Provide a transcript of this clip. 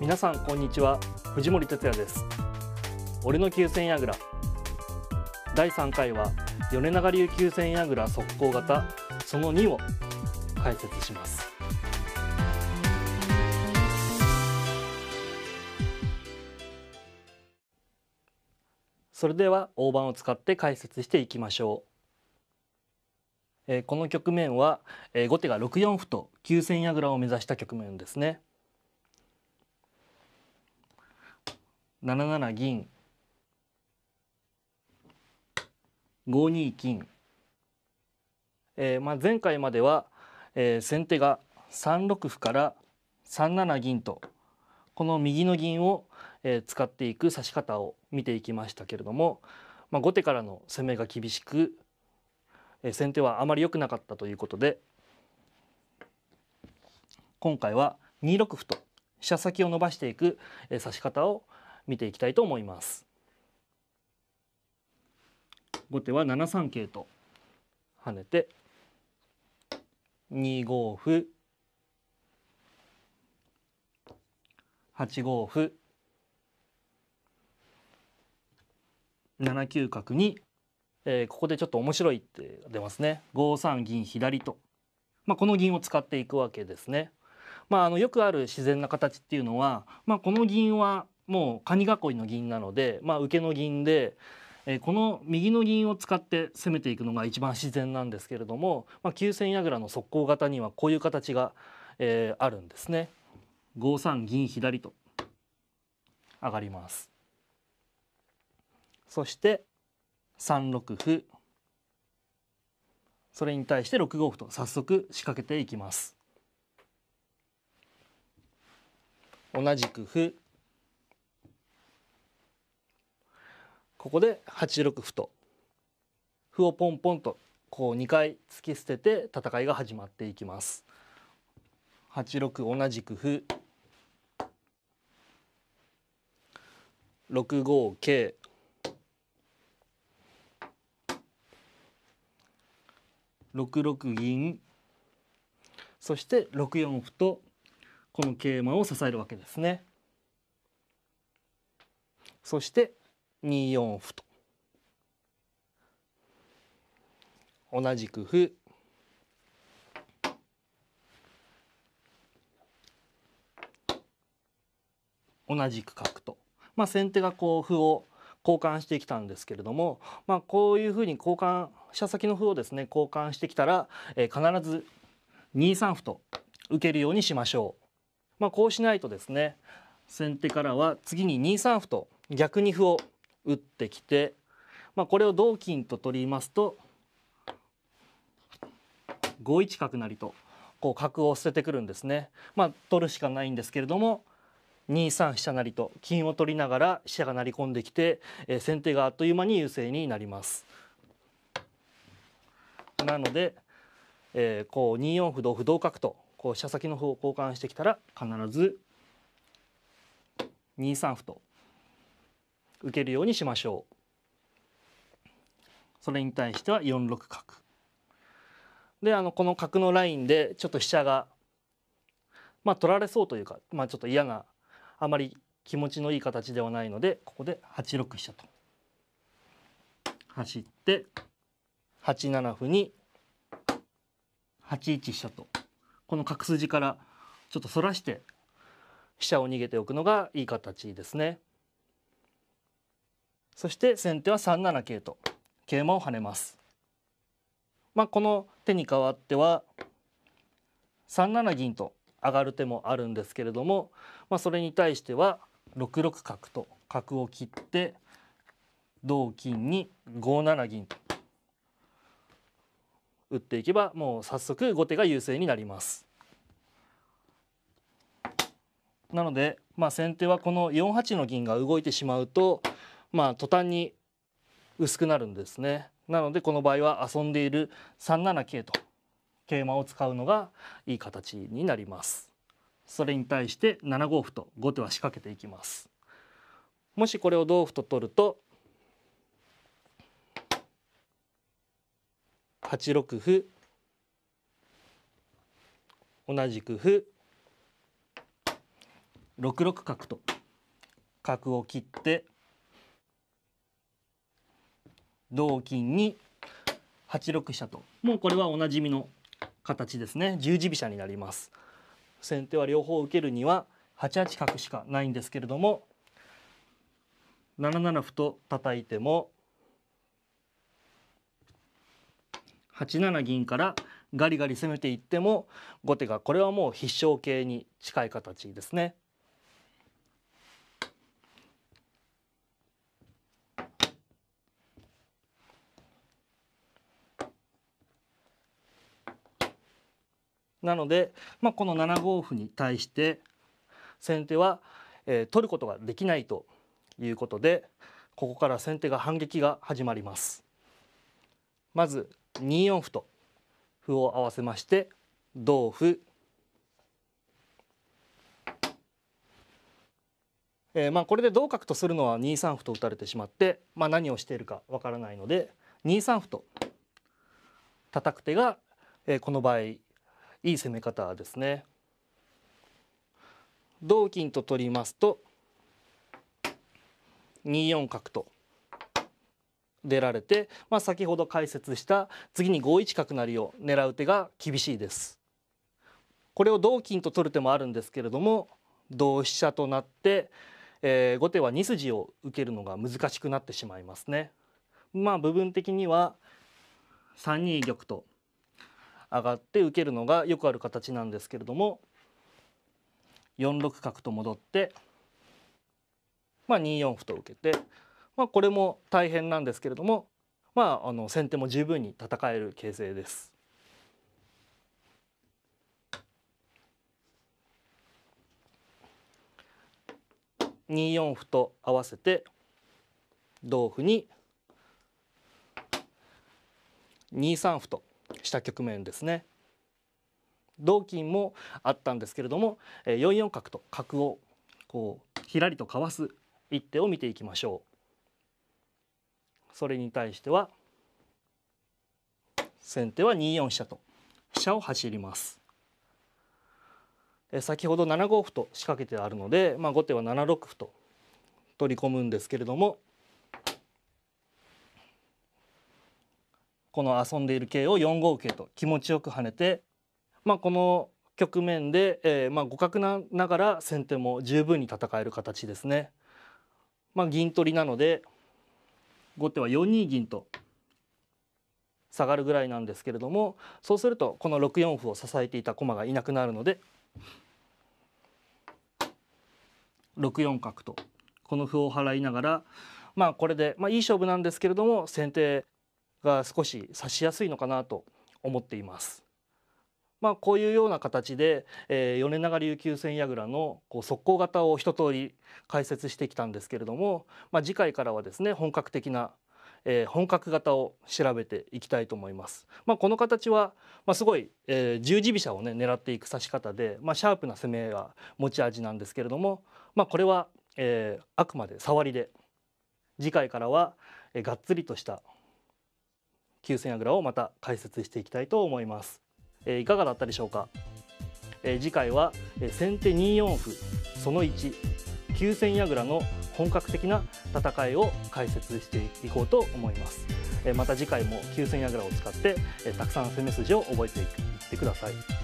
皆さんこんにちは藤森哲也です俺の急戦矢倉第3回は米長流急戦矢倉速攻型その2を解説しますそれでは大盤を使って解説していきましょう、えー、この局面は、えー、後手が6四歩と急戦矢倉を目指した局面ですね7七銀5二金、えーまあ、前回までは、えー、先手が3六歩から3七銀とこの右の銀を、え使っていく指し方を見ていきましたけれども、まあ、後手からの攻めが厳しく、え先手はあまり良くなかったということで今回は2六歩と飛車先を伸ばしていく、え指し方を見ていきたいと思います。後手は7三桂と跳ねて2五歩8五歩7九角に、えー、ここでちょっと面白いって出ますね5三銀左と、まあ、この銀を使っていくわけですね。まあ、あのよくある自然な形っていうのは、まあ、この銀はもうカニ囲いの銀なので、まあ、受けの銀で、えー、この右の銀を使って攻めていくのが一番自然なんですけれども、まあ、急戦櫓の速攻型にはこういう形が、えー、あるんですね。5三銀左と上がります。そして3六歩それに対して6五歩と早速仕掛けていきます。同じく歩ここで8六歩と歩をポンポンとこう2回突き捨てて戦いが始まっていきます。8六同じく歩6五桂6六銀そして6四歩とこの桂馬を支えるわけですね。そして2四歩と同じく歩同じく角と、まあ、先手がこう歩を交換してきたんですけれども、まあ、こういうふうに交換飛車先の歩をですね交換してきたら、えー、必ず2三歩と受けるようにしましょう。まあ、こうしないとですね先手からは次に2三歩と逆に歩を打ってきて、まあ、これを同金と取りますと5一角成とこう角を捨ててくるんですね。まあ、取るしかないんですけれども2三飛車成と金を取りながら飛車が成り込んできて、えー、先手があっという間に優勢になります。なので、えー、こう2四歩同歩同角とこう飛車先の歩を交換してきたら必ず2三歩と受けるようにしましょう。それに対しては4六角。であのこの角のラインでちょっと飛車がまあ取られそうというか、まあ、ちょっと嫌なあまり気持ちのいい形ではないのでここで8六飛車と走って8七歩に8一飛車とこの角筋からちょっとそらして飛車を逃げておくのがいい形ですね。そして先手は3七桂と桂馬を跳ねます。まあ、この手に代わっては3七銀と上がる手もあるんですけれども、まあ、それに対しては6六角と角を切って同金に5七銀と打っていけばもう早速後手が優勢になります。なので、まあ、先手はこの4八の銀が動いてしまうと、まあ、途端に薄くなるんですね。なのでこの場合は遊んでいる3七桂と桂馬を使うのがいい形になります。それに対して7五歩と後手は仕掛けていきます。もしこれを同歩と取ると8六歩同じく歩6六角と角を切って同金に8六飛車ともうこれはおなじみの形ですね十字飛車になります先手は両方受けるには8八角しかないんですけれども7七歩と叩いても8七銀からガリガリ攻めていっても後手がこれはもう必勝形に近い形ですね。なので、まあ、この7五歩に対して先手は、えー、取ることができないということでここから先手が反撃が始まります。まず2四歩と歩を合わせまして同歩えー、まあこれで同角とするのは2三歩と打たれてしまって、まあ、何をしているかわからないので2三歩と叩く手が、えー、この場合いい攻め方ですね。同金と取りますと2四角と出られて、まあ、先ほど解説した次に5一角成を狙う手が厳しいです。これを同金と取る手もあるんですけれども同飛車となって、えー、後手は2筋を受けるのが難しくなってしまいますね。まあ部分的には3二玉と上がって受けるのがよくある形なんですけれども4六角と戻って、まあ、2四歩と受けてまあ、これも大変なんですけれども、まあ、あの先手も十分に戦える形勢です。2四歩と合わせて同歩に2三歩とした局面ですね。同金もあったんですけれども4四角と角をこうひらりとかわす一手を見ていきましょう。それに対しては先手は2四飛車と飛車を走ります。先ほど7五歩と仕掛けてあるので、まあ、後手は7六歩と取り込むんですけれどもこの遊んでいる桂を4五桂と気持ちよく跳ねて、まあ、この局面で、えー、まあ、互角なながら先手も十分に戦える形ですね。まあ、銀取りなので後手は4二銀と下がるぐらいなんですけれどもそうするとこの6四歩を支えていた駒がいなくなるので6四角とこの歩を払いながらまあこれで、まあ、いい勝負なんですけれども先手が少し指しやすいのかなと思っています。まあ、こういうような形で、えー、米長琉球戦櫓のこう速攻型を一通り解説してきたんですけれども、まあ、次回からはですね本格的な、えー、本格型を調べていきたいと思います。まあ、この形は、まあ、すごい、えー、十字飛車をね狙っていく指し方で、まあ、シャープな攻めが持ち味なんですけれども、まあ、これは、えー、あくまで触りで次回からは、えー、がっつりとした急戦櫓をまた解説していきたいと思います。えいかがだったでしょうか、え次回はえ先手2四歩その1急戦櫓の本格的な戦いを解説していこうと思います、えまた次回も急戦櫓を使って、えたくさん攻め筋を覚えていってください